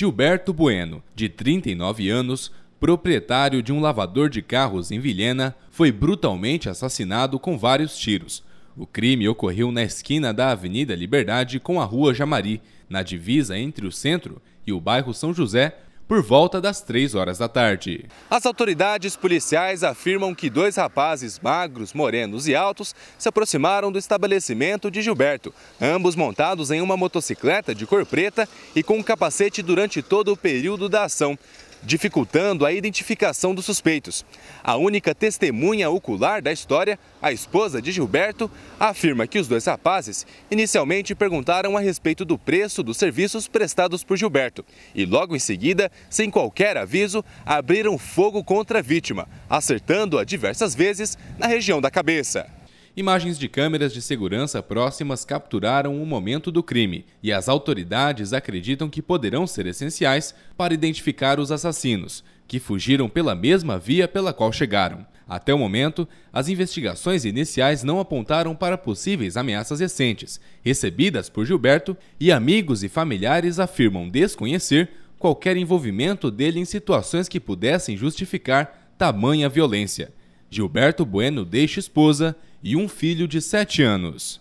Gilberto Bueno, de 39 anos, proprietário de um lavador de carros em Vilhena, foi brutalmente assassinado com vários tiros. O crime ocorreu na esquina da Avenida Liberdade com a Rua Jamari, na divisa entre o centro e o bairro São José, por volta das 3 horas da tarde. As autoridades policiais afirmam que dois rapazes magros, morenos e altos se aproximaram do estabelecimento de Gilberto, ambos montados em uma motocicleta de cor preta e com um capacete durante todo o período da ação dificultando a identificação dos suspeitos. A única testemunha ocular da história, a esposa de Gilberto, afirma que os dois rapazes inicialmente perguntaram a respeito do preço dos serviços prestados por Gilberto e, logo em seguida, sem qualquer aviso, abriram fogo contra a vítima, acertando-a diversas vezes na região da cabeça. Imagens de câmeras de segurança próximas capturaram o momento do crime e as autoridades acreditam que poderão ser essenciais para identificar os assassinos, que fugiram pela mesma via pela qual chegaram. Até o momento, as investigações iniciais não apontaram para possíveis ameaças recentes, recebidas por Gilberto, e amigos e familiares afirmam desconhecer qualquer envolvimento dele em situações que pudessem justificar tamanha violência. Gilberto Bueno deixa esposa e um filho de 7 anos.